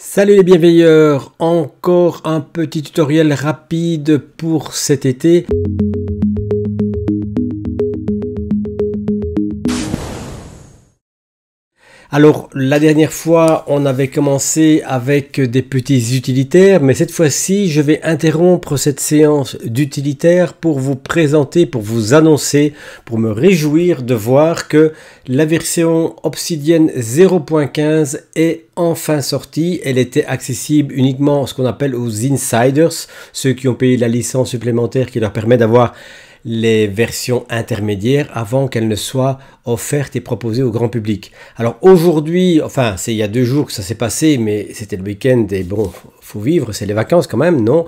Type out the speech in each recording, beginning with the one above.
Salut les bienveilleurs, encore un petit tutoriel rapide pour cet été. Alors, la dernière fois, on avait commencé avec des petits utilitaires, mais cette fois-ci, je vais interrompre cette séance d'utilitaires pour vous présenter, pour vous annoncer, pour me réjouir de voir que la version Obsidian 0.15 est enfin sortie. Elle était accessible uniquement à ce qu'on appelle aux insiders, ceux qui ont payé la licence supplémentaire qui leur permet d'avoir les versions intermédiaires avant qu'elles ne soient offertes et proposées au grand public. Alors aujourd'hui, enfin c'est il y a deux jours que ça s'est passé, mais c'était le week-end et bon, faut vivre, c'est les vacances quand même, non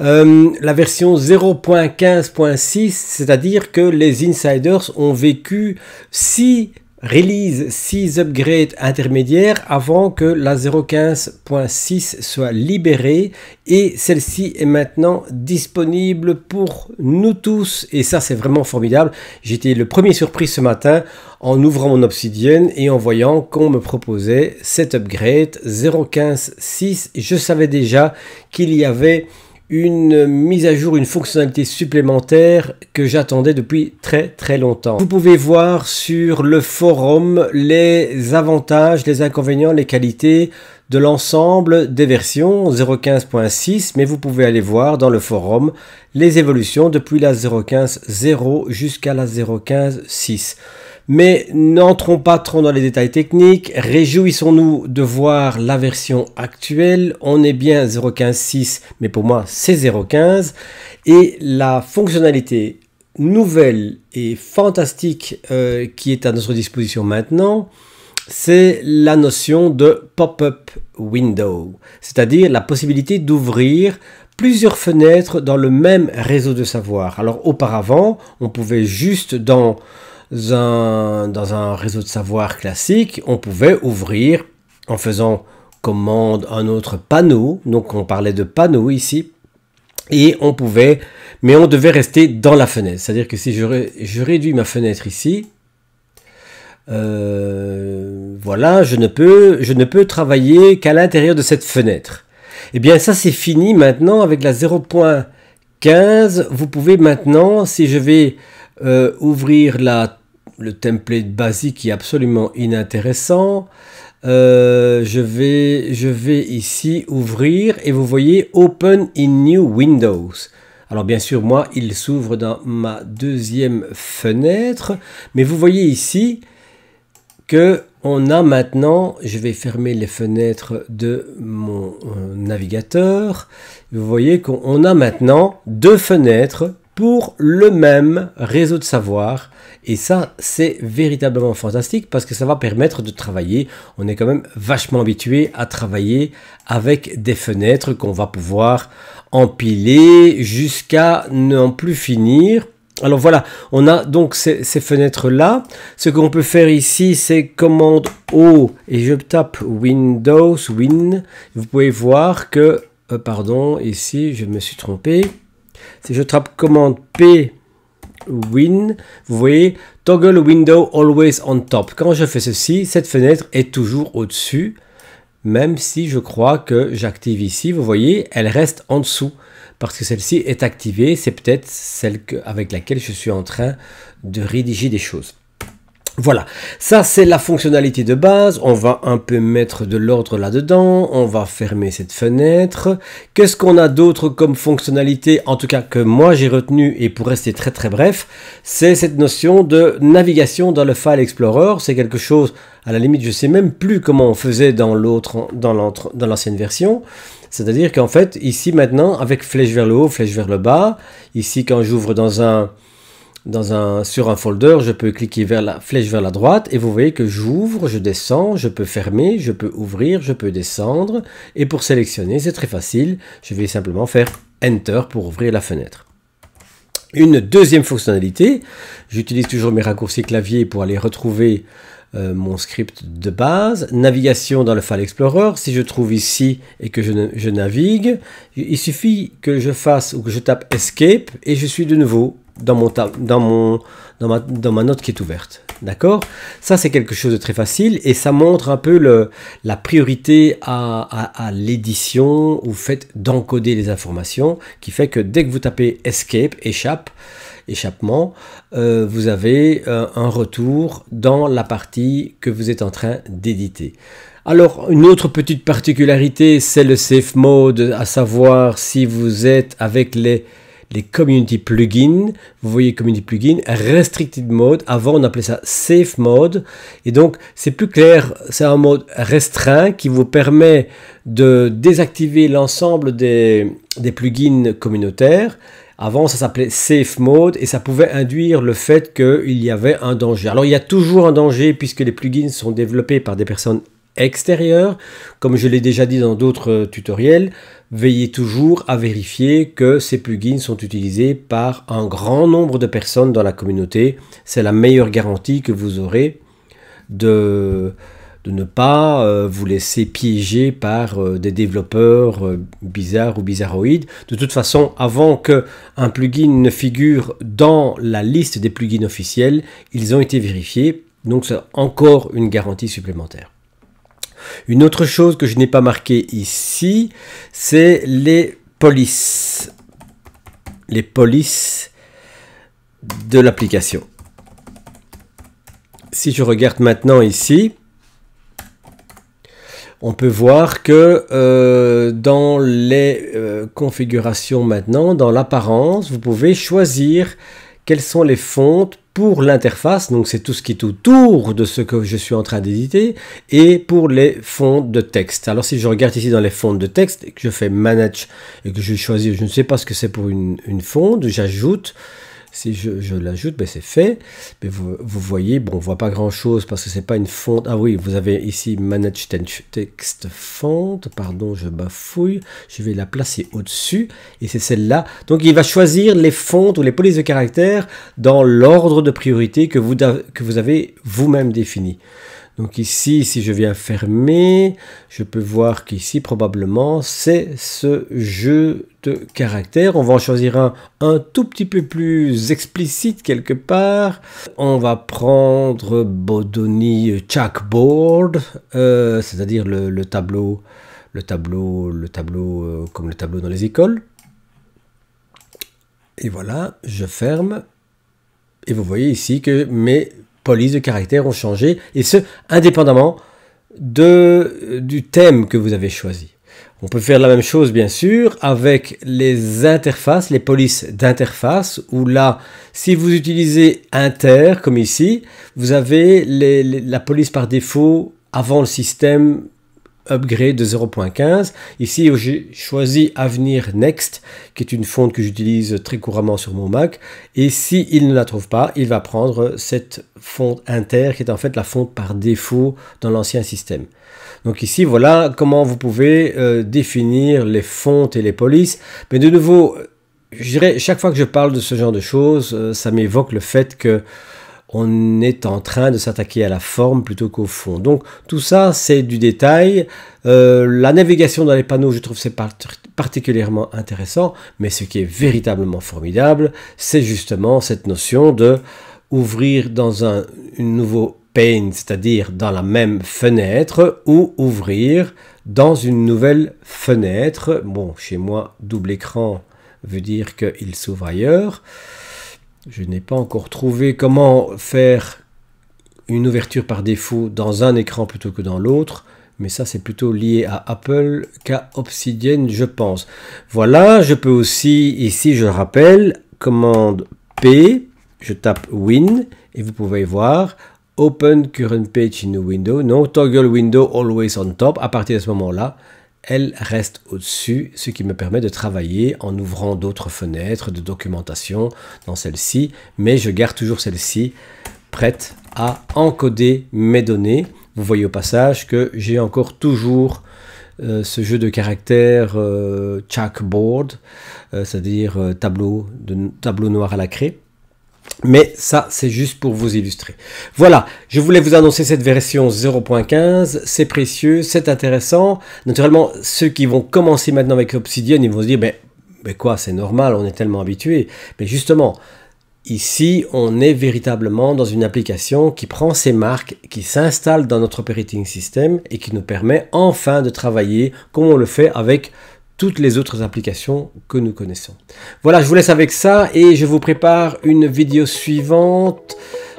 euh, La version 0.15.6, c'est-à-dire que les insiders ont vécu six release 6 upgrades intermédiaires avant que la 0.15.6 soit libérée et celle-ci est maintenant disponible pour nous tous et ça c'est vraiment formidable. J'étais le premier surpris ce matin en ouvrant mon obsidienne et en voyant qu'on me proposait cette upgrade 0.15.6. Je savais déjà qu'il y avait une mise à jour, une fonctionnalité supplémentaire que j'attendais depuis très très longtemps. Vous pouvez voir sur le forum les avantages, les inconvénients, les qualités de l'ensemble des versions 0.15.6, mais vous pouvez aller voir dans le forum les évolutions depuis la 0.15.0 jusqu'à la 0.15.6. Mais n'entrons pas trop dans les détails techniques, réjouissons-nous de voir la version actuelle. On est bien 0.15.6, mais pour moi c'est 0.15. Et la fonctionnalité nouvelle et fantastique euh, qui est à notre disposition maintenant, c'est la notion de pop-up window, c'est-à-dire la possibilité d'ouvrir plusieurs fenêtres dans le même réseau de savoir. Alors auparavant, on pouvait juste dans un, dans un réseau de savoir classique, on pouvait ouvrir en faisant commande un autre panneau. Donc on parlait de panneau ici. Et on pouvait, mais on devait rester dans la fenêtre. C'est-à-dire que si je, réduis ma fenêtre ici, euh, voilà, je ne peux, je ne peux travailler qu'à l'intérieur de cette fenêtre. Eh bien, ça c'est fini maintenant avec la 0.15. Vous pouvez maintenant, si je vais euh, ouvrir la le template basique est absolument inintéressant. Euh, je, vais, je vais ici ouvrir et vous voyez Open in New Windows. Alors bien sûr, moi, il s'ouvre dans ma deuxième fenêtre, mais vous voyez ici que on a maintenant, je vais fermer les fenêtres de mon euh, navigateur, vous voyez qu'on a maintenant deux fenêtres pour le même réseau de savoir. Et ça, c'est véritablement fantastique parce que ça va permettre de travailler. On est quand même vachement habitué à travailler avec des fenêtres qu'on va pouvoir empiler jusqu'à n'en plus finir. Alors voilà, on a donc ces, fenêtres-là. Ce qu'on peut faire ici, c'est commande O et je tape Windows Win. Vous pouvez voir que, euh, pardon, ici, je me suis trompé. Si je tape commande P Win, vous voyez, Toggle Window Always on Top. Quand je fais ceci, cette fenêtre est toujours au-dessus, même si je crois que j'active ici, vous voyez, elle reste en dessous, parce que celle-ci est activée, c'est peut-être celle avec laquelle je suis en train de rédiger des choses. Voilà, ça c'est la fonctionnalité de base, on va un peu mettre de l'ordre là-dedans, on va fermer cette fenêtre. Qu'est-ce qu'on a d'autre comme fonctionnalité, en tout cas que moi j'ai retenu et pour rester très très bref, c'est cette notion de navigation dans le File Explorer, c'est quelque chose, à la limite je sais même plus comment on faisait dans l'autre, dans l'ancienne version. C'est-à-dire qu'en fait, ici maintenant, avec flèche vers le haut, flèche vers le bas, ici quand j'ouvre dans un sur un folder, je peux cliquer vers la flèche vers la droite et vous voyez que j'ouvre, je descends, je peux fermer, je peux ouvrir, je peux descendre. Et pour sélectionner, c'est très facile. Je vais simplement faire Enter pour ouvrir la fenêtre. Une deuxième fonctionnalité, j'utilise toujours mes raccourcis clavier pour aller retrouver euh, mon script de base. Navigation dans le File Explorer, si je trouve ici et que je navigue, il suffit que je fasse ou que je tape Escape et je suis de nouveau dans, mon dans, mon, dans, ma, dans ma note qui est ouverte. D'accord Ça, c'est quelque chose de très facile et ça montre un peu le, la priorité à, l'édition ou fait d'encoder les informations qui fait que dès que vous tapez escape, échappe, échappement, euh, vous avez euh, un retour dans la partie que vous êtes en train d'éditer. Alors, une autre petite particularité, c'est le safe mode, à savoir si vous êtes avec les les community plugins. Vous voyez community plugin, restricted mode. Avant on appelait ça safe mode. Et donc c'est plus clair, c'est un mode restreint qui vous permet de désactiver l'ensemble des, des plugins communautaires. Avant, ça s'appelait safe mode et ça pouvait induire le fait qu'il y avait un danger. Alors, il y a toujours un danger puisque les plugins sont développés par des personnes extérieures. Comme je l'ai déjà dit dans d'autres tutoriels, Veillez toujours à vérifier que ces plugins sont utilisés par un grand nombre de personnes dans la communauté. C'est la meilleure garantie que vous aurez de, ne pas euh, vous laisser piéger par euh, des développeurs euh, bizarres ou bizarroïdes. De toute façon, avant qu'un plugin ne figure dans la liste des plugins officiels, ils ont été vérifiés. Donc c'est encore une garantie supplémentaire. Une autre chose que je n'ai pas marqué ici, c'est les polices. Les polices de l'application. Si je regarde maintenant ici, on peut voir que euh, dans les euh, configurations maintenant, dans l'apparence, vous pouvez choisir quelles sont les fontes pour l'interface, donc c'est tout ce qui est autour de ce que je suis en train d'éditer, et pour les fontes de texte. Alors si je regarde ici dans les fontes de texte et que je fais manage et que je choisis, je ne sais pas ce que c'est pour une, une fonte, j'ajoute, si je, l'ajoute, ben, c'est fait. Mais vous, voyez, bon, on voit pas grand-chose parce que ce n'est pas une fonte. Ah oui, vous avez ici Manage Text Font. Pardon, je bafouille. Je vais la placer au-dessus. Et c'est celle-là. Donc, il va choisir les fontes ou les polices de caractère dans l'ordre de priorité que vous, que vous avez vous-même défini. Donc ici, si je viens fermer, je peux voir qu'ici, probablement, c'est ce jeu de caractères. On va en choisir un un tout petit peu plus explicite quelque part. On va prendre Bodoni Chalkboard, euh, c'est-à-dire le, tableau, le tableau, le tableau euh, comme le tableau dans les écoles. Et voilà, je ferme. Et vous voyez ici que mes polices de caractère ont changé, et ce, indépendamment de, euh, du thème que vous avez choisi. On peut faire la même chose, bien sûr, avec les interfaces, les polices d'interface, où là, si vous utilisez inter, comme ici, vous avez la police par défaut avant le système upgrade de 0.15. Ici, j'ai choisi Avenir Next, qui est une fonte que j'utilise très couramment sur mon Mac. Et s'il il ne la trouve pas, il va prendre cette fonte inter, qui est en fait la fonte par défaut dans l'ancien système. Donc ici, voilà comment vous pouvez euh, définir les fontes et les polices. Mais de nouveau, euh, je dirais, chaque fois que je parle de ce genre de choses, euh, ça m'évoque le fait que on est en train de s'attaquer à la forme plutôt qu'au fond. Donc tout ça, c'est du détail. Euh, la navigation dans les panneaux, je trouve c'est particulièrement intéressant, mais ce qui est véritablement formidable, c'est justement cette notion de ouvrir dans un, un nouveau pane, c'est-à-dire dans la même fenêtre, ou ouvrir dans une nouvelle fenêtre. Bon, chez moi, double écran veut dire qu'il s'ouvre ailleurs. Je n'ai pas encore trouvé comment faire une ouverture par défaut dans un écran plutôt que dans l'autre, mais ça c'est plutôt lié à Apple qu'à Obsidian je pense. Voilà, je peux aussi, ici je rappelle, commande P, je tape Win, et vous pouvez voir, Open Current Page in the Window, non, Toggle Window Always on Top, à partir de ce moment-là, elle reste au-dessus, ce qui me permet de travailler en ouvrant d'autres fenêtres de documentation dans celle-ci, mais je garde toujours celle-ci prête à encoder mes données. Vous voyez au passage que j'ai encore toujours euh, ce jeu de caractères euh, chalkboard, euh, c'est-à-dire tableau, de, tableau noir à la craie. Mais ça, c'est juste pour vous illustrer. Voilà, je voulais vous annoncer cette version 0.15. C'est précieux, c'est intéressant. Naturellement, ceux qui vont commencer maintenant avec Obsidian, ils vont se dire, mais, ben, ben quoi, c'est normal, on est tellement habitué. Mais justement, Ici, on est véritablement dans une application qui prend ses marques, qui s'installe dans notre operating system et qui nous permet enfin de travailler comme on le fait avec toutes les autres applications que nous connaissons. Voilà, je vous laisse avec ça et je vous prépare une vidéo suivante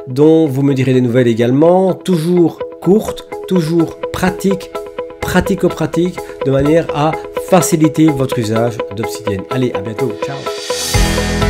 dont vous me direz des nouvelles également, toujours courte, toujours pratique, pratico-pratique, de manière à faciliter votre usage d'obsidienne Allez, à bientôt, ciao